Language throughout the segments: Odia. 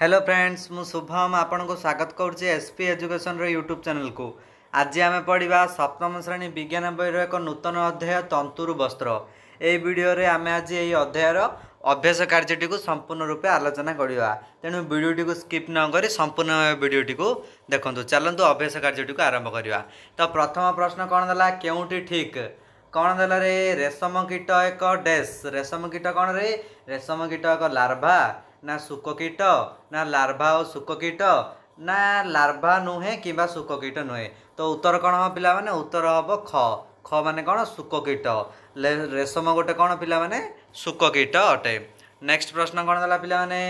ହ୍ୟାଲୋ ଫ୍ରେଣ୍ଡସ୍ ମୁଁ ଶୁଭମ ଆପଣଙ୍କୁ ସ୍ୱାଗତ କରୁଛି ଏସ୍ ପି ଏଜୁକେସନ୍ର ୟୁଟ୍ୟୁବ୍ ଚ୍ୟାନେଲ୍କୁ ଆଜି ଆମେ ପଢ଼ିବା ସପ୍ତମ ଶ୍ରେଣୀ ବିଜ୍ଞାନ ବହିର ଏକ ନୂତନ ଅଧ୍ୟାୟ ତନ୍ତୁରୁ ବସ୍ତ୍ର ଏହି ଭିଡ଼ିଓରେ ଆମେ ଆଜି ଏହି ଅଧ୍ୟାୟର ଅଭ୍ୟାସ କାର୍ଯ୍ୟଟିକୁ ସମ୍ପୂର୍ଣ୍ଣ ରୂପେ ଆଲୋଚନା କରିବା ତେଣୁ ଭିଡ଼ିଓଟିକୁ ସ୍କିପ୍ ନକରି ସମ୍ପୂର୍ଣ୍ଣ ଭିଡ଼ିଓଟିକୁ ଦେଖନ୍ତୁ ଚାଲନ୍ତୁ ଅଭ୍ୟାସ କାର୍ଯ୍ୟଟିକୁ ଆରମ୍ଭ କରିବା ତ ପ୍ରଥମ ପ୍ରଶ୍ନ କ'ଣ ଦେଲା କେଉଁଠି ଠିକ୍ କ'ଣ ଦେଲାରେ ରେଶମ କୀଟ ଏକ ଡେସ୍ ରେଶମ କୀଟ କ'ଣରେ ରେଶମ କୀଟ ଏକ ଲାର୍ଭା না শুককীট না লার্ভা ও শুককীট না লার্ভা নুহে কিংবা শুককীট নুহে তো উত্তর କ'ଣ ହେବ ପିଲାମାନେ ଉତ୍ତର ହେବ ଖ ଖ ମାନେ କ'ଣ ଶୁକକୀଟ ରେଶମ ଗୋଟେ କ'ଣ ପିଲାମାନେ ଶୁକକୀଟ ଅଟେ ନେକ୍ସଟ ପ୍ରଶ୍ନ କ'ଣ ଦେଲା ପିଲାମାନେ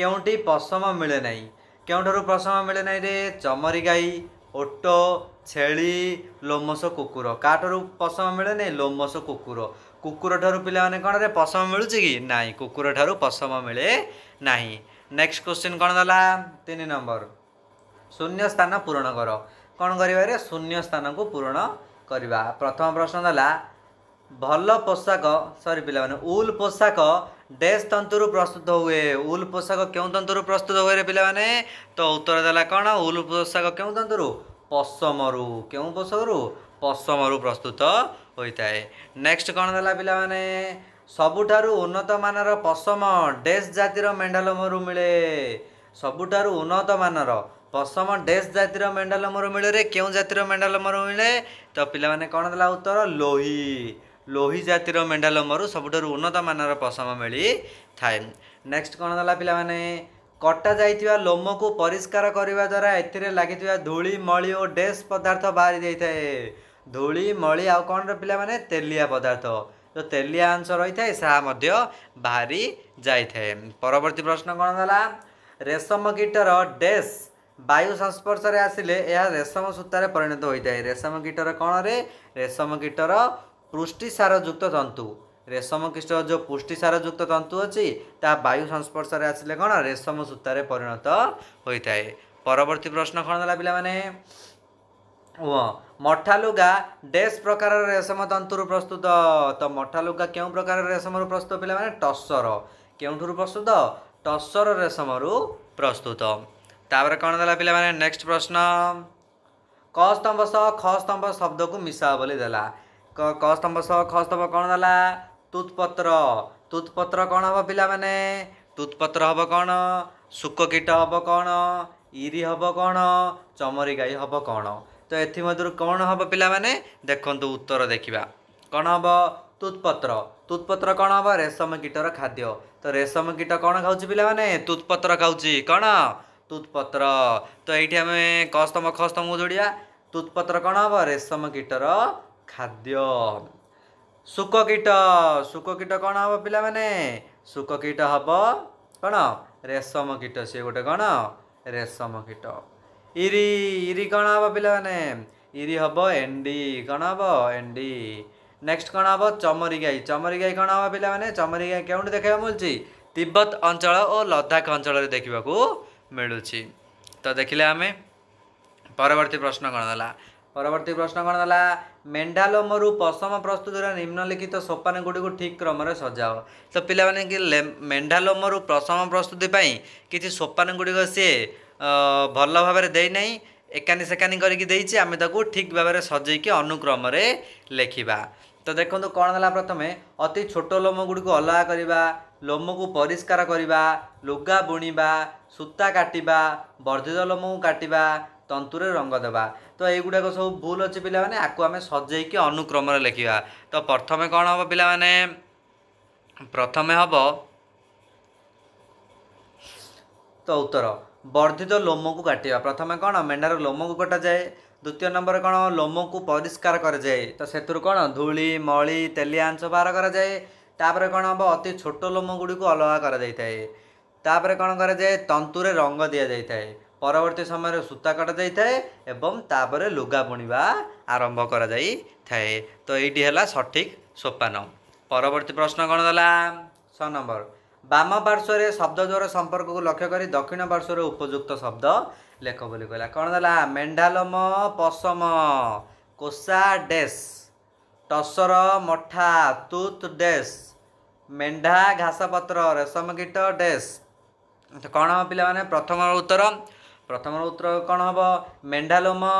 କେଉଁଠି ପଶମ ମିଳେ ନାହିଁ କେଉଁଠାରୁ ପଶମ ମିଳେ ନାହିଁରେ ଚମରି ଗାଈ ଓଟ ଛେଳି ଲୋମସ କୁକୁର କାହାଠାରୁ ପଶମ ମିଳେ ନାହିଁ ଲୋମସ କୁକୁର କୁକୁର ଠାରୁ ପିଲାମାନେ କ'ଣ ରେ ପଶମ ମିଳୁଛି କି ନାହିଁ କୁକୁର ଠାରୁ ପଶମ ମିଳେ ନାହିଁ ନେକ୍ସଟ କ୍ୱେଶ୍ଚିନ୍ କ'ଣ ଦେଲା ତିନି ନମ୍ବର ଶୂନ୍ୟ ସ୍ଥାନ ପୂରଣ କର କ'ଣ କରିବା ରେ ଶୂନ୍ୟ ସ୍ଥାନକୁ ପୂରଣ କରିବା ପ୍ରଥମ ପ୍ରଶ୍ନ ଦେଲା ଭଲ ପୋଷାକ ସରି ପିଲାମାନେ ଉଲ୍ ପୋଷାକ ଡ୍ରେସ୍ ତନ୍ତୁରୁ ପ୍ରସ୍ତୁତ ହୁଏ ଉଲ୍ ପୋଷାକ କେଉଁ ତନ୍ତୁରୁ ପ୍ରସ୍ତୁତ ହୁଏ ରେ ପିଲାମାନେ ତ ଉତ୍ତର ଦେଲା କ'ଣ ଉଲ୍ ପୋଷାକ କେଉଁ ତନ୍ତୁରୁ ପଶମରୁ କେଉଁ ପୋଷାକରୁ पशम रु प्रस्तुत होता है नेक्स्ट कौन है पे सबुठ उन्नत मानर पशम डेस् जातिर मेढालम रु मिले सबुठ उन्नत मानर पशम डेस् जातिर मेढालम रु मिले क्यों जातिर मेढालम रु मिले तो पाने कौन दे उत्तर लोही लोही जातिर मेढालम रु सबुठ उन्नत मानर पशम मिली थाए नेक्स्ट कौन दे पाने कटा जा लोम को परिष्कार करने द्वारा एगिता धूली मली और डेस् पदार्थ बाहरी जाए ଧୂଳି ମଳି ଆଉ କ'ଣ ପିଲାମାନେ ତେଲିଆ ପଦାର୍ଥ ଯେଉଁ ତେଲିଆ ଅଂଶ ରହିଥାଏ ସେହା ମଧ୍ୟ ବାହାରି ଯାଇଥାଏ ପରବର୍ତ୍ତୀ ପ୍ରଶ୍ନ କ'ଣ ହେଲା ରେଶମ କୀଟର ଡେସ୍ ବାୟୁ ସଂସ୍ପର୍ଶରେ ଆସିଲେ ଏହା ରେଶମ ସୂତାରେ ପରିଣତ ହୋଇଥାଏ ରେଶମ କୀଟର କ'ଣରେ ରେଶମ କୀଟର ପୃଷ୍ଟିସାର ଯୁକ୍ତ ତନ୍ତୁ ରେଶମ କୀଟର ଯେଉଁ ପୁଷ୍ଟିସାର ଯୁକ୍ତ ତନ୍ତୁ ଅଛି ତାହା ବାୟୁ ସଂସ୍ପର୍ଶରେ ଆସିଲେ କ'ଣ ରେଶମ ସୂତାରେ ପରିଣତ ହୋଇଥାଏ ପରବର୍ତ୍ତୀ ପ୍ରଶ୍ନ କ'ଣ ହେଲା ପିଲାମାନେ ମଠା ଲୁଗା ଡେସ୍ ପ୍ରକାରର ରେଶମ ତନ୍ତୁରୁ ପ୍ରସ୍ତୁତ ତ ମଠା ଲୁଗା କେଉଁ ପ୍ରକାର ରେଶମରୁ ପ୍ରସ୍ତୁତ ପିଲାମାନେ ଟସର କେଉଁଠାରୁ ପ୍ରସ୍ତୁତ ଟସର ରେଶମରୁ ପ୍ରସ୍ତୁତ ତାପରେ କ'ଣ ଦେଲା ପିଲାମାନେ ନେକ୍ସଟ ପ୍ରଶ୍ନ କ ସ୍ତମ୍ଭ ସହ ଖ ସ୍ତମ୍ଭ ଶବ୍ଦକୁ ମିଶାଅ ବୋଲି ଦେଲା କ ସ୍ତମ୍ଭ ସହ ଖ ସ୍ତମ୍ଭ କ'ଣ ଦେଲା ତୁତ୍ପତ୍ର ତୁତ୍ପତ୍ର କ'ଣ ହେବ ପିଲାମାନେ ତୁତ୍ପତ୍ର ହେବ କ'ଣ ଶୁକକୀଟ ହେବ କ'ଣ ଇରି ହେବ କ'ଣ ଚମରି ଗାଈ ହେବ କ'ଣ ଏଥିମଧ୍ୟରୁ କ'ଣ ହେବ ପିଲାମାନେ ଦେଖନ୍ତୁ ଉତ୍ତର ଦେଖିବା କ'ଣ ହେବ ତୁତ୍ପତ୍ର ତୁତ୍ପତ୍ର କ'ଣ ହେବ ରେଶମ କୀଟର ଖାଦ୍ୟ ତ ରେଶମ କୀଟ କ'ଣ ଖାଉଛି ପିଲାମାନେ ତୁତ୍ପତ୍ର ଖାଉଛି କ'ଣ ତୁତ୍ପତ୍ର ତ ଏଇଠି ଆମେ କସ୍ତମ ଖସ୍ତମକୁ ଯୋଡ଼ିବା ତୁତ୍ପତ୍ର କ'ଣ ହେବ ରେଶମ କୀଟର ଖାଦ୍ୟ ଶୁକ କୀଟ ଶୁକ କୀଟ କ'ଣ ହେବ ପିଲାମାନେ ଶୁକ କୀଟ ହେବ କ'ଣ ରେଶମ କୀଟ ସିଏ ଗୋଟେ କ'ଣ ରେଶମ କୀଟ ଇରି ଇରି କ'ଣ ହେବ ପିଲାମାନେ ଇରି ହେବ ଏଣ୍ଡି କ'ଣ ହେବ ଏଣ୍ଡି ନେକ୍ସଟ କ'ଣ ହେବ ଚମରି ଗାଈ ଚମରି ଗାଈ କ'ଣ ହେବ ପିଲାମାନେ ଚମରି ଗାଈ କେଉଁଠି ଦେଖିବାକୁ ମିଳୁଛି ତିବ୍ବତ ଅଞ୍ଚଳ ଓ ଲଦାଖ ଅଞ୍ଚଳରେ ଦେଖିବାକୁ ମିଳୁଛି ତ ଦେଖିଲେ ଆମେ ପରବର୍ତ୍ତୀ ପ୍ରଶ୍ନ କ'ଣ ହେଲା পরবর্তী প্রশ্ন কোণ হল মেন্ডালোমরু পশম প্রস্তুতির নিম্নলিখিত সোপান সোপানগুড়ি ঠিক ক্রমে সজাও তো মানে কি মেন্ডালোমরু পশম প্রস্তুতি পাই কিছু সোপানগুড়ি সি ভাল ভাবে দেই নাই একানি সেকানি করিকি দেইছি আমি তাকে ঠিক ভাবে সজাইকি অনুক্রমে লেখিবা তো দেখুন কোণ হল প্রথমে অতি ছোট লোমগুড়ি অলগা করা লোমকু পরিষ্কার করা লুগা বুণবা সূতা কাটিবা বর্ধিত লোমকু কাটিবা তন্তুরে রঙ দেবা ତ ଏଗୁଡ଼ାକ ସବୁ ଭୁଲ ଅଛି ପିଲାମାନେ ଆକୁ ଆମେ ସଜେଇକି ଅନୁକ୍ରମରେ ଲେଖିବା ତ ପ୍ରଥମେ କ'ଣ ହେବ ପିଲାମାନେ ପ୍ରଥମେ ହେବ ତ ଉତ୍ତର ବର୍ଦ୍ଧିତ ଲୋମକୁ କାଟିବା ପ୍ରଥମେ କ'ଣ ମେଣ୍ଢାର ଲୋମକୁ କଟାଯାଏ ଦ୍ୱିତୀୟ ନମ୍ବର କ'ଣ ଲୋମକୁ ପରିଷ୍କାର କରାଯାଏ ତ ସେଥିରୁ କ'ଣ ଧୂଳି ମଳି ତେଲିଆ ଅଂଶ ବାହାର କରାଯାଏ ତାପରେ କ'ଣ ହେବ ଅତି ଛୋଟ ଲୋମ ଗୁଡ଼ିକୁ ଅଲଗା କରାଯାଇଥାଏ ତାପରେ କ'ଣ କରାଯାଏ ତନ୍ତୁରେ ରଙ୍ଗ ଦିଆଯାଇଥାଏ ପରବର୍ତ୍ତୀ ସମୟରେ ସୂତା କଟାଯାଇଥାଏ ଏବଂ ତାପରେ ଲୁଗା ବୁଣିବା ଆରମ୍ଭ କରାଯାଇଥାଏ ତ ଏଇଠି ହେଲା ସଠିକ୍ ସୋପାନ ପରବର୍ତ୍ତୀ ପ୍ରଶ୍ନ କ'ଣ ଦେଲା ଛଅ ନମ୍ବର ବାମ ପାର୍ଶ୍ୱରେ ଶବ୍ଦ ଦ୍ୱାରା ସମ୍ପର୍କକୁ ଲକ୍ଷ୍ୟ କରି ଦକ୍ଷିଣ ପାର୍ଶ୍ୱରେ ଉପଯୁକ୍ତ ଶବ୍ଦ ଲେଖ ବୋଲି କହିଲା କ'ଣ ଦେଲା ମେଣ୍ଢାଲମ ପଶମ କୋଷା ଡେସ୍ ଟସର ମଠା ତୁତ୍ ଡେସ୍ ମେଣ୍ଢା ଘାସପତ୍ର ରେଶମ କୀଟ ଡେସ୍ କ'ଣ ପିଲାମାନେ ପ୍ରଥମ ଉତ୍ତର ପ୍ରଥମ ଉତ୍ତର କ'ଣ ହେବ ମେଣ୍ଢାଲୋମ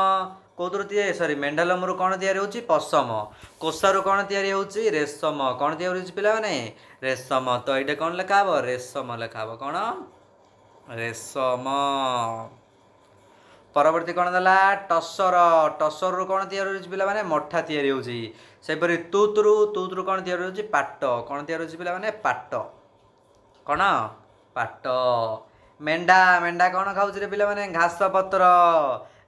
କେଉଁଥିରୁ ତିଆରି ସରି ମେଣ୍ଢାଲୋମରୁ କ'ଣ ତିଆରି ହେଉଛି ପଶମ କୋଷାରୁ କ'ଣ ତିଆରି ହେଉଛି ରେଶମ କ'ଣ ତିଆରି ହେଉଛି ପିଲାମାନେ ରେଶମ ତ ଏଇଟା କ'ଣ ଲେଖା ହେବ ରେଶମ ଲେଖା ହେବ କ'ଣ ରେଶମ ପରବର୍ତ୍ତୀ କ'ଣ ଦେଲା ଟସର ଟସରରୁ କ'ଣ ତିଆରି ହେଉଛି ପିଲାମାନେ ମଠା ତିଆରି ହେଉଛି ସେହିପରି ତୁତରୁ ତୁତରୁ କ'ଣ ତିଆରି ହେଉଛି ପାଟ କ'ଣ ତିଆରି ହେଉଛି ପିଲାମାନେ ପାଟ କ'ଣ ପାଟ ମେଣ୍ଢା ମେଣ୍ଢା କ'ଣ ଖାଉଛି ରେ ପିଲାମାନେ ଘାସ ପତ୍ର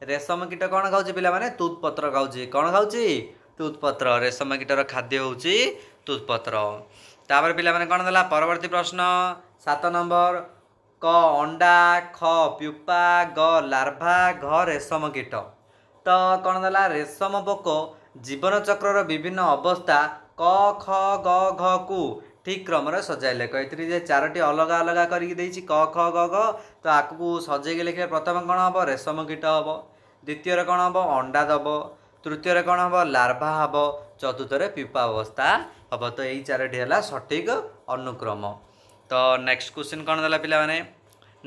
ରେଶମ କୀଟ କ'ଣ ଖାଉଛି ପିଲାମାନେ ତୁତ୍ ପତ୍ର ଖାଉଛି କ'ଣ ଖାଉଛି ତୁତ୍ ପତ୍ର ରେଶମ କୀଟର ଖାଦ୍ୟ ହେଉଛି ତୁତ୍ ପତ୍ର ତାପରେ ପିଲାମାନେ କ'ଣ ଦେଲା ପରବର୍ତ୍ତୀ ପ୍ରଶ୍ନ ସାତ ନମ୍ବର କ ଅଣ୍ଡା ଖ ପିପା ଗ ଲାର୍ଭା ଘ ରେଶମ କୀଟ ତ କ'ଣ ଦେଲା ରେଶମ ପୋକ ଜୀବନଚକ୍ରର ବିଭିନ୍ନ ଅବସ୍ଥା କ ଖ ଗ ଘକୁ ଠିକ କ୍ରମରେ ସଜାଇଲେ କହିଥିଲି ଯେ ଚାରୋଟି ଅଲଗା ଅଲଗା କରିକି ଦେଇଛି କ ଖ ଗ ଘ ତ ଆକୁ ସଜେଇକି ଲେଖିଲେ ପ୍ରଥମେ କ'ଣ ହେବ ରେଶମ କୀଟ ହେବ ଦ୍ୱିତୀୟରେ କ'ଣ ହେବ ଅଣ୍ଡା ଦେବ ତୃତୀୟରେ କ'ଣ ହେବ ଲାର୍ଭା ହେବ ଚତୁର୍ଥରେ ପିପା ଅବସ୍ଥା ହେବ ତ ଏଇ ଚାରୋଟି ହେଲା ସଠିକ ଅନୁକ୍ରମ ତ ନେକ୍ସଟ କ୍ୱେଶ୍ଚିନ୍ କ'ଣ ଦେଲା ପିଲାମାନେ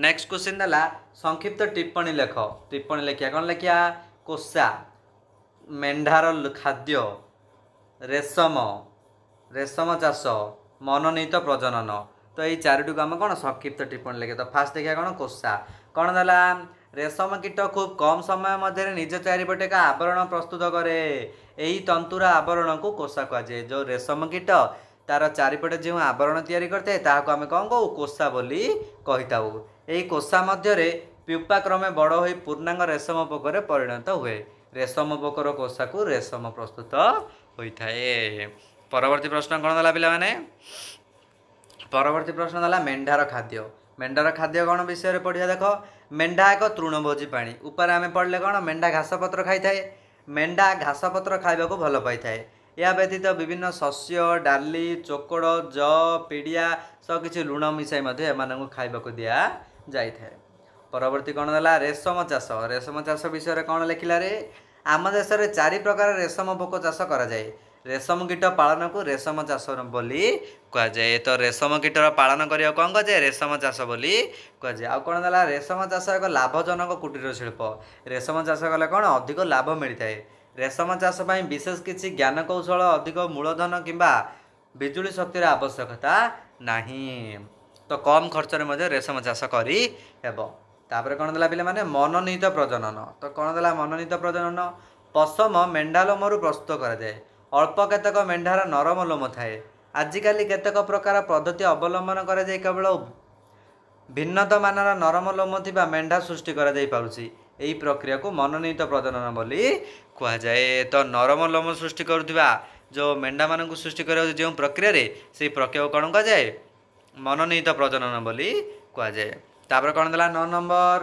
ନେକ୍ସଟ କ୍ୱେଶ୍ଚିନ୍ ଦେଲା ସଂକ୍ଷିପ୍ତ ଟିପ୍ପଣୀ ଲେଖ ଟିପ୍ପଣୀ ଲେଖିବା କ'ଣ ଲେଖିବା କୋଷା ମେଣ୍ଢାର ଖାଦ୍ୟ ରେଶମ ରେଶମ ଚାଷ ମନୋନୀତ ପ୍ରଜନନ ତ ଏଇ ଚାରିଟିକୁ ଆମେ କ'ଣ ସଂକ୍ଷିପ୍ତ ଟିପ୍ପଣୀ ଲେଖେ ତ ଫାର୍ଷ୍ଟ ଦେଖିବା କ'ଣ କୋଷା କ'ଣ ହେଲା ରେଶମ କୀଟ ଖୁବ୍ କମ୍ ସମୟ ମଧ୍ୟରେ ନିଜ ଚାରିପଟେ ଏକ ଆବରଣ ପ୍ରସ୍ତୁତ କରେ ଏହି ତନ୍ତୁର ଆବରଣକୁ କୋଷା କୁହାଯାଏ ଯେଉଁ ରେଶମ କୀଟ ତା'ର ଚାରିପଟେ ଯେଉଁ ଆବରଣ ତିଆରି କରିଥାଏ ତାହାକୁ ଆମେ କ'ଣ କହୁ କୋଷା ବୋଲି କହିଥାଉ ଏହି କୋଷା ମଧ୍ୟରେ ପିପା କ୍ରମେ ବଡ଼ ହୋଇ ପୂର୍ଣ୍ଣାଙ୍ଗ ରେଶମ ପୋକରେ ପରିଣତ ହୁଏ ରେଶମ ପୋକର କୋଷାକୁ ରେଶମ ପ୍ରସ୍ତୁତ ହୋଇଥାଏ ପରବର୍ତ୍ତୀ ପ୍ରଶ୍ନ କ'ଣ ଦେଲା ପିଲାମାନେ ପରବର୍ତ୍ତୀ ପ୍ରଶ୍ନ ଦେଲା ମେଣ୍ଢାର ଖାଦ୍ୟ ମେଣ୍ଢାର ଖାଦ୍ୟ କ'ଣ ବିଷୟରେ ପଢ଼ିବା ଦେଖ ମେଣ୍ଢା ଏକ ତୃଣଭୋଜୀ ପାଣି ଉପରେ ଆମେ ପଢ଼ିଲେ କ'ଣ ମେଣ୍ଢା ଘାସ ପତ୍ର ଖାଇଥାଏ ମେଣ୍ଢା ଘାସ ପତ୍ର ଖାଇବାକୁ ଭଲ ପାଇଥାଏ ଏହା ବ୍ୟତୀତ ବିଭିନ୍ନ ଶସ୍ୟ ଡାଲି ଚୋକଡ଼ ଜ ପିଡ଼ିଆ ସହ କିଛି ଲୁଣ ମିଶାଇ ମଧ୍ୟ ଏମାନଙ୍କୁ ଖାଇବାକୁ ଦିଆଯାଇଥାଏ ପରବର୍ତ୍ତୀ କ'ଣ ହେଲା ରେଶମ ଚାଷ ରେଶମ ଚାଷ ବିଷୟରେ କ'ଣ ଲେଖିଲାରେ ଆମ ଦେଶରେ ଚାରି ପ୍ରକାର ରେଶମ ପୋକ ଚାଷ କରାଯାଏ ରେଶମ କୀଟ ପାଳନକୁ ରେଶମ ଚାଷ ବୋଲି କୁହାଯାଏ ତ ରେଶମ କୀଟର ପାଳନ କରିବାକୁ କ'ଣ କୁହାଯାଏ ରେଶମ ଚାଷ ବୋଲି କୁହାଯାଏ ଆଉ କ'ଣ ହେଲା ରେଶମ ଚାଷ ଏକ ଲାଭଜନକ କୁଟୀର ଶିଳ୍ପ ରେଶମ ଚାଷ କଲେ କ'ଣ ଅଧିକ ଲାଭ ମିଳିଥାଏ ରେଶମ ଚାଷ ପାଇଁ ବିଶେଷ କିଛି ଜ୍ଞାନକୌଶଳ ଅଧିକ ମୂଳଧନ କିମ୍ବା ବିଜୁଳି ଶକ୍ତିର ଆବଶ୍ୟକତା ନାହିଁ ତ କମ୍ ଖର୍ଚ୍ଚରେ ମଧ୍ୟ ରେଶମ ଚାଷ କରିହେବ ତାପରେ କ'ଣ ଦେଲା ପିଲାମାନେ ମନୋନୀତ ପ୍ରଜନନ ତ କ'ଣ ଦେଲା ମନୋନୀତ ପ୍ରଜନନ ପଶମ ମେଣ୍ଢାଲୋମରୁ ପ୍ରସ୍ତୁତ କରାଯାଏ ଅଳ୍ପ କେତେକ ମେଣ୍ଢାର ନରମ ଲୋମ ଥାଏ ଆଜିକାଲି କେତେକ ପ୍ରକାର ପଦ୍ଧତି ଅବଲମ୍ବନ କରାଯାଇ କେବଳ ଭିନ୍ନତମାନର ନରମ ଲୋମ ଥିବା ମେଣ୍ଢା ସୃଷ୍ଟି କରାଯାଇପାରୁଛି ଏହି ପ୍ରକ୍ରିୟାକୁ ମନୋନୀତ ପ୍ରଜନନ ବୋଲି କୁହାଯାଏ ତ ନରମ ଲୋମ ସୃଷ୍ଟି କରୁଥିବା ଯେଉଁ ମେଣ୍ଢାମାନଙ୍କୁ ସୃଷ୍ଟି କରାଯାଉଛି ଯେଉଁ ପ୍ରକ୍ରିୟାରେ ସେହି ପ୍ରକ୍ରିୟାକୁ କ'ଣ କୁହାଯାଏ ମନୋନୀତ ପ୍ରଜନନ ବୋଲି କୁହାଯାଏ ତାପରେ କ'ଣ ଦେଲା ନଅ ନମ୍ବର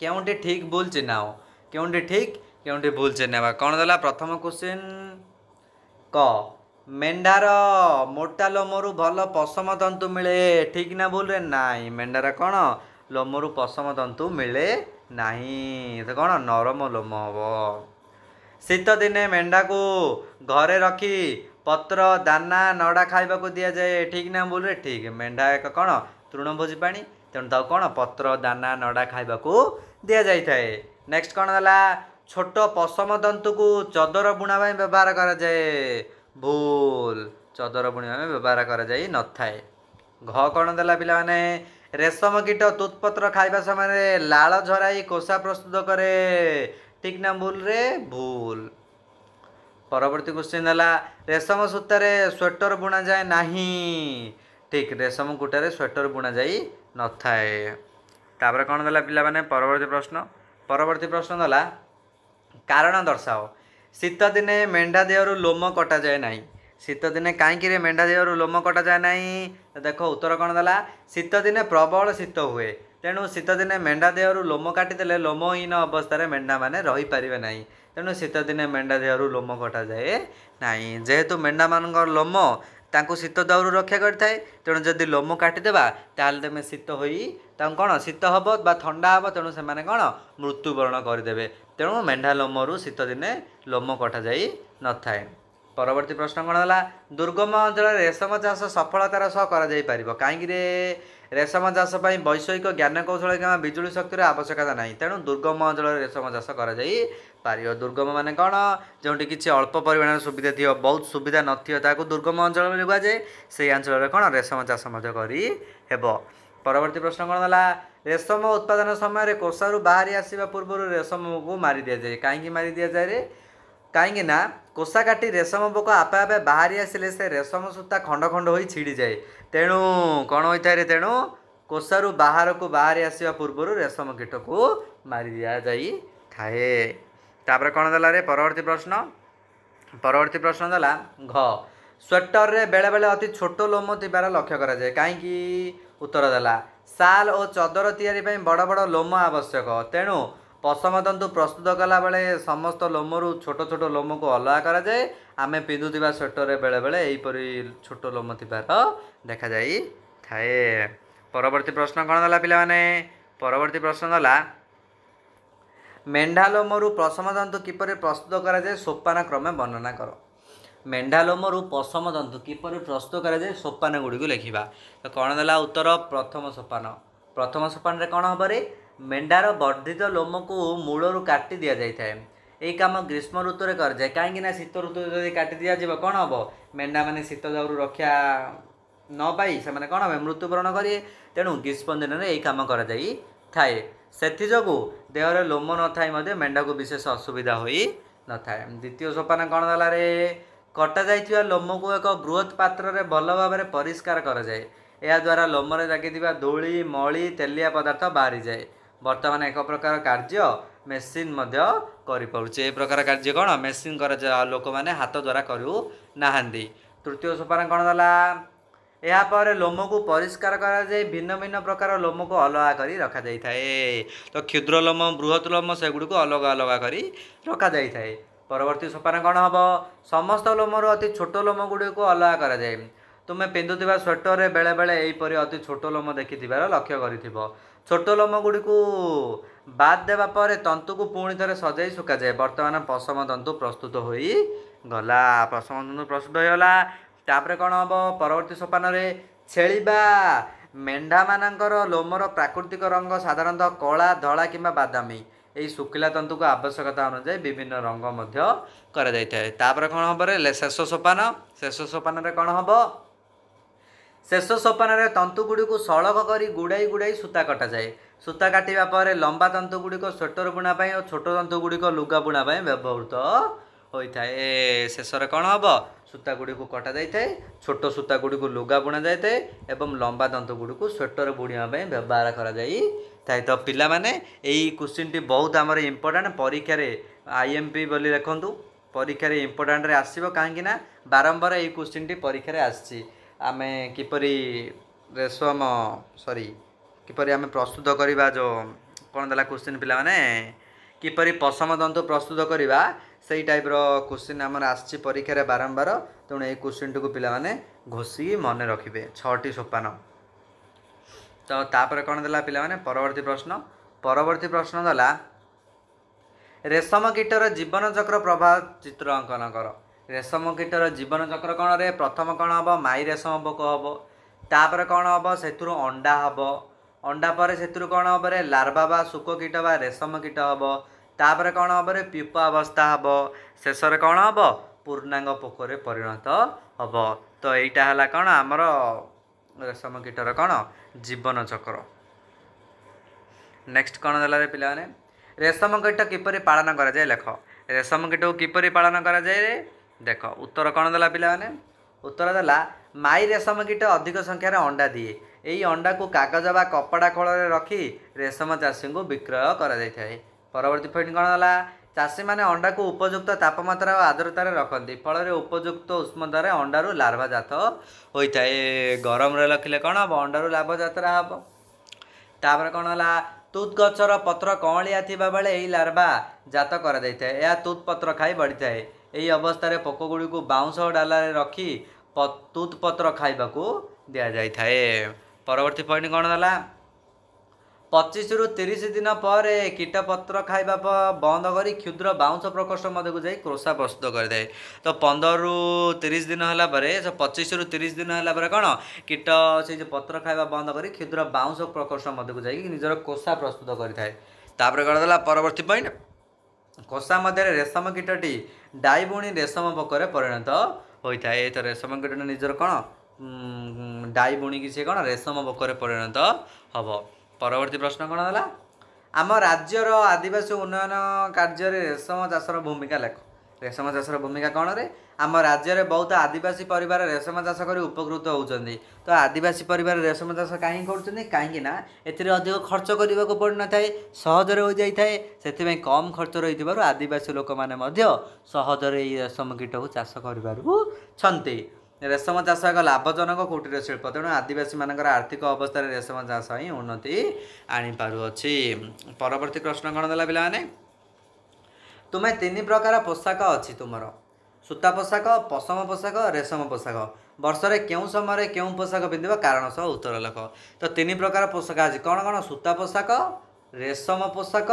କେଉଁଠି ଠିକ୍ ଭୁଲ ଚିହ୍ନାଓ କେଉଁଠି ଠିକ୍ କେଉଁଠି ଭୁଲ ଚିହ୍ନାବା କ'ଣ ଦେଲା ପ୍ରଥମ କୋଶ୍ଚିନ୍ କ ମେଣ୍ଢାର ମୋଟା ଲୋମରୁ ଭଲ ପଶମ ତନ୍ତୁ ମିଳେ ଠିକ୍ ନା ଭୁଲରେ ନାହିଁ ମେଣ୍ଢାର କ'ଣ ଲୋମରୁ ପଶମ ତନ୍ତୁ ମିଳେ ନାହିଁ ସେ କ'ଣ ନରମ ଲୋମ ହେବ ଶୀତ ଦିନେ ମେଣ୍ଢାକୁ ଘରେ ରଖି ପତ୍ର ଦାନା ନଡ଼ା ଖାଇବାକୁ ଦିଆଯାଏ ଠିକ୍ ନା ଭୁଲରେ ଠିକ୍ ମେଣ୍ଢା ଏକ କ'ଣ ତୃଣଭୋଜି ପାଣି ତେଣୁ ତାକୁ କ'ଣ ପତ୍ର ଦାନା ନଡ଼ା ଖାଇବାକୁ ଦିଆଯାଇଥାଏ ନେକ୍ସଟ୍ କ'ଣ ହେଲା ছোট পশম তন্তুকু চদর বুণা পাই ব্যবহার করাযাଏ ভুল চদর বুণিବା ପାଇଁ ବ୍ୟବହାର କରାଯାଇ ନଥାଏ ଘ କ'ଣ ଦେଲା ପିଲାମାନେ ରେଶମ କୀଟ ତୁତ୍ପତ୍ର ଖାଇବା ସମୟରେ ଲାଳ ଝରାଇ କୋଷା ପ୍ରସ୍ତୁତ କରେ ଠିକ୍ ନା ଭୁଲରେ ଭୁଲ ପରବର୍ତ୍ତୀ କ୍ୱେଶ୍ଚିନ୍ ହେଲା ରେଶମ ସୂତାରେ ସ୍ୱେଟର ବୁଣାଯାଏ ନାହିଁ ଠିକ୍ ରେଶମ କୁଟାରେ ସ୍ୱେଟର ବୁଣାଯାଇ ନଥାଏ ତାପରେ କ'ଣ ଦେଲା ପିଲାମାନେ ପରବର୍ତ୍ତୀ ପ୍ରଶ୍ନ ପରବର୍ତ୍ତୀ ପ୍ରଶ୍ନ ଦେଲା କାରଣ ଦର୍ଶାଅ ଶୀତଦିନେ ମେଣ୍ଢା ଦେହରୁ ଲୋମ କଟାଯାଏ ନାହିଁ ଶୀତଦିନେ କାହିଁକିରେ ମେଣ୍ଢା ଦେହରୁ ଲୋମ କଟାଯାଏ ନାହିଁ ଦେଖ ଉତ୍ତର କ'ଣ ଦେଲା ଶୀତଦିନେ ପ୍ରବଳ ଶୀତ ହୁଏ ତେଣୁ ଶୀତଦିନେ ମେଣ୍ଢା ଦେହରୁ ଲୋମ କାଟିଦେଲେ ଲୋମହୀନ ଅବସ୍ଥାରେ ମେଣ୍ଢାମାନେ ରହିପାରିବେ ନାହିଁ ତେଣୁ ଶୀତଦିନେ ମେଣ୍ଢା ଦେହରୁ ଲୋମ କଟାଯାଏ ନାହିଁ ଯେହେତୁ ମେଣ୍ଢାମାନଙ୍କର ଲୋମ ତାଙ୍କୁ ଶୀତ ଦାଉରୁ ରକ୍ଷା କରିଥାଏ ତେଣୁ ଯଦି ଲୋମ କାଟିଦେବା ତାହେଲେ ତୁମେ ଶୀତ ହୋଇ ତାଙ୍କୁ କ'ଣ ଶୀତ ହେବ ବା ଥଣ୍ଡା ହେବ ତେଣୁ ସେମାନେ କ'ଣ ମୃତ୍ୟୁବରଣ କରିଦେବେ ତେଣୁ ମେଣ୍ଢା ଲୋମରୁ ଶୀତଦିନେ ଲୋମ କଟାଯାଇ ନଥାଏ ପରବର୍ତ୍ତୀ ପ୍ରଶ୍ନ କ'ଣ ହେଲା ଦୁର୍ଗମ ଅଞ୍ଚଳରେ ରେଶମ ଚାଷ ସଫଳତାର ସହ କରାଯାଇପାରିବ କାହିଁକିରେ ରେଶମ ଚାଷ ପାଇଁ ବୈଷୟିକ ଜ୍ଞାନକୌଶଳ କିମ୍ବା ବିଜୁଳି ଶକ୍ତିର ଆବଶ୍ୟକତା ନାହିଁ ତେଣୁ ଦୁର୍ଗମ ଅଞ୍ଚଳରେ ରେଶମ ଚାଷ କରାଯାଇ ପାରିବ ଦୁର୍ଗମ ମାନେ କ'ଣ ଯେଉଁଠି କିଛି ଅଳ୍ପ ପରିମାଣର ସୁବିଧା ଥିବ ବହୁତ ସୁବିଧା ନଥିବ ତାହାକୁ ଦୁର୍ଗମ ଅଞ୍ଚଳ ବୋଲି କୁହାଯାଏ ସେହି ଅଞ୍ଚଳରେ କ'ଣ ରେଶମ ଚାଷ ମଧ୍ୟ କରିହେବ ପରବର୍ତ୍ତୀ ପ୍ରଶ୍ନ କ'ଣ ହେଲା ରେଶମ ଉତ୍ପାଦନ ସମୟରେ କୋଷାରୁ ବାହାରି ଆସିବା ପୂର୍ବରୁ ରେଶମକୁ ମାରି ଦିଆଯାଏ କାହିଁକି ମାରି ଦିଆଯାଏ କାହିଁକି ନା କୋଷା କାଟି ରେଶମ ପୋକ ଆପେ ଆପେ ବାହାରି ଆସିଲେ ସେ ରେଶମ ସୂତା ଖଣ୍ଡ ଖଣ୍ଡ ହୋଇ ଛିଡ଼ିଯାଏ ତେଣୁ କ'ଣ ହୋଇଥାଏ ତେଣୁ କୋଷାରୁ ବାହାରକୁ ବାହାରି ଆସିବା ପୂର୍ବରୁ ରେଶମ କୀଟକୁ ମାରି ଦିଆଯାଇଥାଏ ତା'ପରେ କ'ଣ ଦେଲା ରେ ପରବର୍ତ୍ତୀ ପ୍ରଶ୍ନ ପରବର୍ତ୍ତୀ ପ୍ରଶ୍ନ ଦେଲା ଘ ସ୍ୱେଟରରେ ବେଳେବେଳେ ଅତି ଛୋଟ ଲୋମ ଥିବାର ଲକ୍ଷ୍ୟ କରାଯାଏ କାହିଁକି ଉତ୍ତର ଦେଲା ସାଲ୍ ଓ ଚଦର ତିଆରି ପାଇଁ ବଡ଼ ବଡ଼ ଲୋମ ଆବଶ୍ୟକ ତେଣୁ ପଶମତନ୍ତୁ ପ୍ରସ୍ତୁତ କଲାବେଳେ ସମସ୍ତ ଲୋମରୁ ଛୋଟ ଛୋଟ ଲୋମକୁ ଅଲଗା କରାଯାଏ ଆମେ ପିନ୍ଧୁଥିବା ସ୍ୱେଟରରେ ବେଳେବେଳେ ଏହିପରି ଛୋଟ ଲୋମ ଥିବାର ଦେଖାଯାଇଥାଏ ପରବର୍ତ୍ତୀ ପ୍ରଶ୍ନ କ'ଣ ଦେଲା ପିଲାମାନେ ପରବର୍ତ୍ତୀ ପ୍ରଶ୍ନ ଦେଲା ମେଣ୍ଢାଲୋମରୁ ପ୍ରଶମ ଜନ୍ତୁ କିପରି ପ୍ରସ୍ତୁତ କରାଯାଏ ସୋପାନ କ୍ରମେ ବର୍ଣ୍ଣନା କର ମେଣ୍ଢାଲୋମରୁ ପ୍ରଶମ ଜନ୍ତୁ କିପରି ପ୍ରସ୍ତୁତ କରାଯାଏ ସୋପାନ ଗୁଡ଼ିକୁ ଲେଖିବା ତ କ'ଣ ଦେଲା ଉତ୍ତର ପ୍ରଥମ ସୋପାନ ପ୍ରଥମ ସୋପାନରେ କ'ଣ ହେବ ରେ ମେଣ୍ଢାର ବର୍ଦ୍ଧିତ ଲୋମକୁ ମୂଳରୁ କାଟି ଦିଆଯାଇଥାଏ ଏହି କାମ ଗ୍ରୀଷ୍ମ ଋତୁରେ କରାଯାଏ କାହିଁକିନା ଶୀତ ଋତୁରେ ଯଦି କାଟି ଦିଆଯିବ କ'ଣ ହେବ ମେଣ୍ଢାମାନେ ଶୀତ ଦାଉରୁ ରକ୍ଷା ନ ପାଇ ସେମାନେ କ'ଣ ହେବେ ମୃତ୍ୟୁବରଣ କରିବେ ତେଣୁ ଗ୍ରୀଷ୍ମ ଦିନରେ ଏହି କାମ କରାଯାଇଥାଏ ସେଥିଯୋଗୁଁ ଦେହରେ ଲୋମ ନଥାଇ ମଧ୍ୟ ମେଣ୍ଢାକୁ ବିଶେଷ ଅସୁବିଧା ହୋଇନଥାଏ ଦ୍ୱିତୀୟ ସୋପାନ କ'ଣ ହେଲାରେ କଟାଯାଇଥିବା ଲୋମକୁ ଏକ ବୃହତ୍ ପାତ୍ରରେ ଭଲ ଭାବରେ ପରିଷ୍କାର କରାଯାଏ ଏହାଦ୍ୱାରା ଲୋମରେ ଲାଗିଥିବା ଧୂଳି ମଳି ତେଲିଆ ପଦାର୍ଥ ବାହାରିଯାଏ ବର୍ତ୍ତମାନ ଏକ ପ୍ରକାର କାର୍ଯ୍ୟ ମେସିନ୍ ମଧ୍ୟ କରିପାରୁଛି ଏ ପ୍ରକାର କାର୍ଯ୍ୟ କ'ଣ ମେସିନ୍ କରାଯାଏ ଲୋକମାନେ ହାତ ଦ୍ୱାରା କରୁନାହାନ୍ତି ତୃତୀୟ ସୋପାନ କ'ଣ ହେଲା ଏହାପରେ ଲୋମକୁ ପରିଷ୍କାର କରାଯାଇ ଭିନ୍ନ ଭିନ୍ନ ପ୍ରକାର ଲୋମକୁ ଅଲଗା କରି ରଖାଯାଇଥାଏ ତ କ୍ଷୁଦ୍ର ଲୋମ ବୃହତ ଲୋମ ସେଗୁଡ଼ିକୁ ଅଲଗା ଅଲଗା କରି ରଖାଯାଇଥାଏ ପରବର୍ତ୍ତୀ ସୋପାନ କ'ଣ ହେବ ସମସ୍ତ ଲୋମରୁ ଅତି ଛୋଟ ଲୋମ ଗୁଡ଼ିକୁ ଅଲଗା କରାଯାଏ ତୁମେ ପିନ୍ଧୁଥିବା ସ୍ୱେଟରରେ ବେଳେବେଳେ ଏହିପରି ଅତି ଛୋଟ ଲୋମ ଦେଖିଥିବାର ଲକ୍ଷ୍ୟ କରିଥିବ ଛୋଟ ଲୋମ ଗୁଡ଼ିକୁ ବାଦ୍ ଦେବା ପରେ ତନ୍ତୁକୁ ପୁଣି ଥରେ ସଜାଇ ଶୁଖାଯାଏ ବର୍ତ୍ତମାନ ପଶମ ତନ୍ତୁ ପ୍ରସ୍ତୁତ ହୋଇଗଲା ପଶମ ତନ୍ତୁ ପ୍ରସ୍ତୁତ ହୋଇଗଲା ତାପରେ କ'ଣ ହେବ ପରବର୍ତ୍ତୀ ସୋପାନରେ ଛେଳିବା ବା ମେଣ୍ଢାମାନଙ୍କର ଲୋମର ପ୍ରାକୃତିକ ରଙ୍ଗ ସାଧାରଣତଃ କଳା ଧଳା କିମ୍ବା ବାଦାମୀ ଏହି ଶୁଖିଲା ତନ୍ତୁକୁ ଆବଶ୍ୟକତା ଅନୁଯାୟୀ ବିଭିନ୍ନ ରଙ୍ଗ ମଧ୍ୟ କରାଯାଇଥାଏ ତାପରେ କ'ଣ ହେବ ରେ ଶେଷ ସୋପାନ ଶେଷ ସୋପାନରେ କ'ଣ ହେବ ଶେଷ ସୋପାନରେ ତନ୍ତୁଗୁଡ଼ିକୁ ସଳଖ କରି ଗୁଡ଼ାଇ ଗୁଡ଼ାଇ ସୂତା କଟାଯାଏ ସୂତା କାଟିବା ପରେ ଲମ୍ବା ତନ୍ତୁ ଗୁଡ଼ିକ ସ୍ୱେଟର ବୁଣା ପାଇଁ ଓ ଛୋଟ ତନ୍ତୁ ଗୁଡ଼ିକ ଲୁଗା ବୁଣା ପାଇଁ ବ୍ୟବହୃତ ହୋଇଥାଏ ଶେଷରେ କ'ଣ ହେବ ସୂତା ସୂତାଗୁଡ଼ିକୁ କଟାଯାଇଥାଏ ଛୋଟ ସୂତା ଗୁଡ଼ିକୁ ଲୁଗା ବୁଣା ଯାଇଥାଏ ଏବଂ ଲମ୍ବା ଗୁଡ଼ିକୁ ସ୍ୱେଟର ବୁଣିବା ପାଇଁ ବ୍ୟବହାର କରାଯାଇଥାଏ ତ ପିଲାମାନେ ଏଇ କୋଶ୍ଚିନ୍ଟି ବହୁତ ଆମର ଇମ୍ପୋର୍ଟାଣ୍ଟ ପରୀକ୍ଷାରେ ଆଇ ଏମ୍ ପି ବୋଲି ଲେଖନ୍ତୁ ପରୀକ୍ଷାରେ ଇମ୍ପୋର୍ଟାଣ୍ଟରେ ଆସିବ କାହିଁକିନା ବାରମ୍ବାର ଏଇ କୋଶ୍ଚିନ୍ଟି ପରୀକ୍ଷାରେ ଆସିଛି ଆମେ କିପରି ରେଶମ ସରି କିପରି ଆମେ ପ୍ରସ୍ତୁତ କରିବା ଯେଉଁ କ'ଣ ଦେଲା କୋଶ୍ଚିନ୍ ପିଲାମାନେ କିପରି ପଶମ ଦନ୍ତୁ ପ୍ରସ୍ତୁତ କରିବା ସେଇ ଟାଇପ୍ର କୋଶ୍ଚିନ୍ ଆମର ଆସିଛି ପରୀକ୍ଷାରେ ବାରମ୍ବାର ତେଣୁ ଏଇ କୋଶ୍ଚିନ୍ଟିକୁ ପିଲାମାନେ ଘୋଷିକି ମନେ ରଖିବେ ଛଅଟି ସୋପାନ ତ ତାପରେ କ'ଣ ଦେଲା ପିଲାମାନେ ପରବର୍ତ୍ତୀ ପ୍ରଶ୍ନ ପରବର୍ତ୍ତୀ ପ୍ରଶ୍ନ ଦେଲା ରେଶମ କୀଟର ଜୀବନଚକ୍ର ପ୍ରଭାବ ଚିତ୍ର ଅଙ୍କନ କର ରେଶମ କୀଟର ଜୀବନଚକ୍ର କ'ଣ ରେ ପ୍ରଥମ କ'ଣ ହେବ ମାଈ ରେଶମ ପୋକ ହେବ ତାପରେ କ'ଣ ହେବ ସେଥିରୁ ଅଣ୍ଡା ହେବ ଅଣ୍ଡା ପରେ ସେଥିରୁ କ'ଣ ହେବ ରେ ଲାର୍ବା ବା ଶୁକ କୀଟ ବା ରେଶମ କୀଟ ହେବ ତାପରେ କ'ଣ ହେବ ରେ ପିପ ଅବସ୍ଥା ହେବ ଶେଷରେ କ'ଣ ହେବ ପୂର୍ଣ୍ଣାଙ୍ଗ ପୋକରେ ପରିଣତ ହେବ ତ ଏଇଟା ହେଲା କ'ଣ ଆମର ରେଶମ କୀଟର କ'ଣ ଜୀବନଚକ୍ର ନେକ୍ସଟ କ'ଣ ଦେଲା ରେ ପିଲାମାନେ ରେଶମ କୀଟ କିପରି ପାଳନ କରାଯାଏ ଲେଖ ରେଶମ କୀଟକୁ କିପରି ପାଳନ କରାଯାଏ ଦେଖ ଉତ୍ତର କ'ଣ ଦେଲା ପିଲାମାନେ ଉତ୍ତର ଦେଲା ମାଈ ରେଶମ କୀଟ ଅଧିକ ସଂଖ୍ୟାରେ ଅଣ୍ଡା ଦିଏ ଏହି ଅଣ୍ଡାକୁ କାଗଜ ବା କପଡ଼ା ଖୋଳରେ ରଖି ରେଶମ ଚାଷୀଙ୍କୁ ବିକ୍ରୟ କରାଯାଇଥାଏ ପରବର୍ତ୍ତୀ ପଏଣ୍ଟ କ'ଣ ହେଲା ଚାଷୀମାନେ ଅଣ୍ଡାକୁ ଉପଯୁକ୍ତ ତାପମାତ୍ରା ଓ ଆଦ୍ରତାରେ ରଖନ୍ତି ଫଳରେ ଉପଯୁକ୍ତ ଉଷ୍ମତାରେ ଅଣ୍ଡାରୁ ଲାର୍ଭାଜାତ ହୋଇଥାଏ ଗରମରେ ରଖିଲେ କ'ଣ ହେବ ଅଣ୍ଡାରୁ ଲାଭଯାତ୍ରା ହେବ ତାପରେ କ'ଣ ହେଲା ତୁତ୍ ଗଛର ପତ୍ର କଅଁଳିଆ ଥିବାବେଳେ ଏହି ଲାର୍ଭା ଜାତ କରାଯାଇଥାଏ ଏହା ତୁତ୍ ପତ୍ର ଖାଇ ବଢ଼ିଥାଏ ଏହି ଅବସ୍ଥାରେ ପୋକଗୁଡ଼ିକୁ ବାଉଁଶ ଡାଲାରେ ରଖି ତୁତ୍ ପତ୍ର ଖାଇବାକୁ ଦିଆଯାଇଥାଏ ପରବର୍ତ୍ତୀ ପଏଣ୍ଟ କ'ଣ ହେଲା ପଚିଶରୁ ତିରିଶ ଦିନ ପରେ କୀଟପତ୍ର ଖାଇବା ବନ୍ଦ କରି କ୍ଷୁଦ୍ର ବାଉଁଶ ପ୍ରକୋଷ୍ଠ ମଧ୍ୟକୁ ଯାଇ କ୍ରୋଶା ପ୍ରସ୍ତୁତ କରିଥାଏ ତ ପନ୍ଦରରୁ ତିରିଶ ଦିନ ହେଲା ପରେ ପଚିଶରୁ ତିରିଶ ଦିନ ହେଲା ପରେ କ'ଣ କୀଟ ସେ ଯେଉଁ ପତ୍ର ଖାଇବା ବନ୍ଦ କରି କ୍ଷୁଦ୍ର ବାଉଁଶ ପ୍ରକୋଷ୍ଠ ମଧ୍ୟକୁ ଯାଇକି ନିଜର କୋଷା ପ୍ରସ୍ତୁତ କରିଥାଏ ତାପରେ କ'ଣ ହେଲା ପରବର୍ତ୍ତୀ ପଏଣ୍ଟ କୋଷା ମଧ୍ୟରେ ରେଶମ କୀଟଟି ଡାଇବୁଣୀ ରେଶମ ପୋକରେ ପରିଣତ ହୋଇଥାଏ ଏଇ ତ ରେଶମ କୀଟଟି ନିଜର କ'ଣ ଡାଇ ବୁଣିକି ସେ କ'ଣ ରେଶମ ପୋକରେ ପରିଣତ ହେବ ପରବର୍ତ୍ତୀ ପ୍ରଶ୍ନ କ'ଣ ହେଲା ଆମ ରାଜ୍ୟର ଆଦିବାସୀ ଉନ୍ନୟନ କାର୍ଯ୍ୟରେ ରେଶମ ଚାଷର ଭୂମିକା ଲେଖ ରେଶମ ଚାଷର ଭୂମିକା କ'ଣ ରେ ଆମ ରାଜ୍ୟରେ ବହୁତ ଆଦିବାସୀ ପରିବାର ରେଶମ ଚାଷ କରି ଉପକୃତ ହେଉଛନ୍ତି ତ ଆଦିବାସୀ ପରିବାର ରେଶମ ଚାଷ କାହିଁକି କରୁଛନ୍ତି କାହିଁକିନା ଏଥିରେ ଅଧିକ ଖର୍ଚ୍ଚ କରିବାକୁ ପଡ଼ିନଥାଏ ସହଜରେ ହୋଇଯାଇଥାଏ ସେଥିପାଇଁ କମ୍ ଖର୍ଚ୍ଚ ରହିଥିବାରୁ ଆଦିବାସୀ ଲୋକମାନେ ମଧ୍ୟ ସହଜରେ ଏଇ ରେଶମ କୀଟକୁ ଚାଷ କରିପାରୁଛନ୍ତି ରେଶମ ଚାଷ ଏକ ଲାଭଜନକ କୁଟୀର ଶିଳ୍ପ ତେଣୁ ଆଦିବାସୀମାନଙ୍କର ଆର୍ଥିକ ଅବସ୍ଥାରେ ରେଶମ ଚାଷ ହିଁ ଉନ୍ନତି ଆଣିପାରୁଅଛି ପରବର୍ତ୍ତୀ ପ୍ରଶ୍ନ କ'ଣ ଦେଲା ପିଲାମାନେ ତୁମେ ତିନି ପ୍ରକାର ପୋଷାକ ଅଛି ତୁମର ସୂତା ପୋଷାକ ପଶମ ପୋଷାକ ରେଶମ ପୋଷାକ ବର୍ଷରେ କେଉଁ ସମୟରେ କେଉଁ ପୋଷାକ ପିନ୍ଧିବ କାରଣ ସହ ଉତ୍ତର ଲୋକ ତ ତିନି ପ୍ରକାର ପୋଷାକ ଅଛି କ'ଣ କ'ଣ ସୂତା ପୋଷାକ ରେଶମ ପୋଷାକ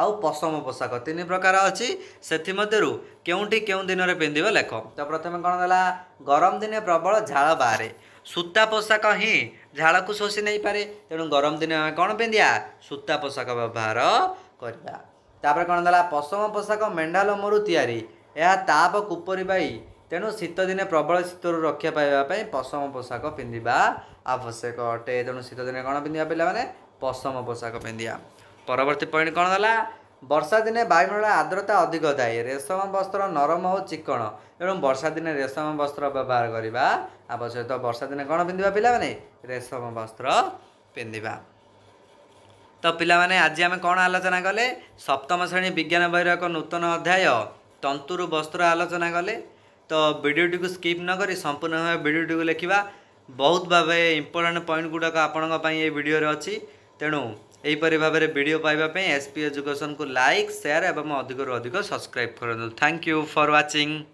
ଆଉ ପଶମ ପୋଷାକ ତିନି ପ୍ରକାର ଅଛି ସେଥିମଧ୍ୟରୁ କେଉଁଠି କେଉଁ ଦିନରେ ପିନ୍ଧିବ ଲେଖ ତ ପ୍ରଥମେ କ'ଣ ହେଲା ଗରମ ଦିନେ ପ୍ରବଳ ଝାଳ ବାହାରେ ସୂତା ପୋଷାକ ହିଁ ଝାଳକୁ ଶୋଷି ନେଇପାରେ ତେଣୁ ଗରମ ଦିନେ ଆମେ କ'ଣ ପିନ୍ଧିବା ସୂତା ପୋଷାକ ବ୍ୟବହାର କରିବା ତାପରେ କ'ଣ ହେଲା ପଶମ ପୋଷାକ ମେଣ୍ଢା ଲୋମରୁ ତିଆରି ଏହା ତାପ କୁପରି ପାଇ ତେଣୁ ଶୀତଦିନେ ପ୍ରବଳ ଶୀତରୁ ରକ୍ଷା ପାଇବା ପାଇଁ ପଶମ ପୋଷାକ ପିନ୍ଧିବା ଆବଶ୍ୟକ ଅଟେ ତେଣୁ ଶୀତଦିନେ କ'ଣ ପିନ୍ଧିବା ପିଲାମାନେ ପଶମ ପୋଷାକ ପିନ୍ଧିବା ପରବର୍ତ୍ତୀ ପଏଣ୍ଟ କ'ଣ ହେଲା ବର୍ଷା ଦିନେ ବାୟୁମଣ୍ଡଳ ଆଦ୍ରତା ଅଧିକ ଥାଏ ରେଶମ ବସ୍ତ୍ର ନରମ ଓ ଚିକଣ ଏଣୁ ବର୍ଷା ଦିନେ ରେଶମ ବସ୍ତ୍ର ବ୍ୟବହାର କରିବା ଆବଶ୍ୟକ ବର୍ଷା ଦିନେ କ'ଣ ପିନ୍ଧିବା ପିଲାମାନେ ରେଶମ ବସ୍ତ୍ର ପିନ୍ଧିବା ତ ପିଲାମାନେ ଆଜି ଆମେ କ'ଣ ଆଲୋଚନା କଲେ ସପ୍ତମ ଶ୍ରେଣୀ ବିଜ୍ଞାନ ବହିର ଏକ ନୂତନ ଅଧ୍ୟାୟ ତନ୍ତୁରୁ ବସ୍ତ୍ର ଆଲୋଚନା କଲେ ତ ଭିଡ଼ିଓଟିକୁ ସ୍କିପ୍ ନକରି ସମ୍ପୂର୍ଣ୍ଣ ଭାବେ ଭିଡ଼ିଓଟିକୁ ଲେଖିବା ବହୁତ ଭାବେ ଇମ୍ପୋର୍ଟାଣ୍ଟ ପଏଣ୍ଟ ଗୁଡ଼ାକ ଆପଣଙ୍କ ପାଇଁ ଏଇ ଭିଡ଼ିଓରେ ଅଛି ତେଣୁ ଏହିପରି ଭାବରେ ଭିଡ଼ିଓ ପାଇବା ପାଇଁ ଏସ୍ ପି ଏଜୁକେସନକୁ ଲାଇକ୍ ସେୟାର ଏବଂ ଅଧିକରୁ ଅଧିକ ସବସ୍କ୍ରାଇବ୍ କରନ୍ତୁ ଥ୍ୟାଙ୍କ ୟୁ ଫର୍ ୱାଚିଂ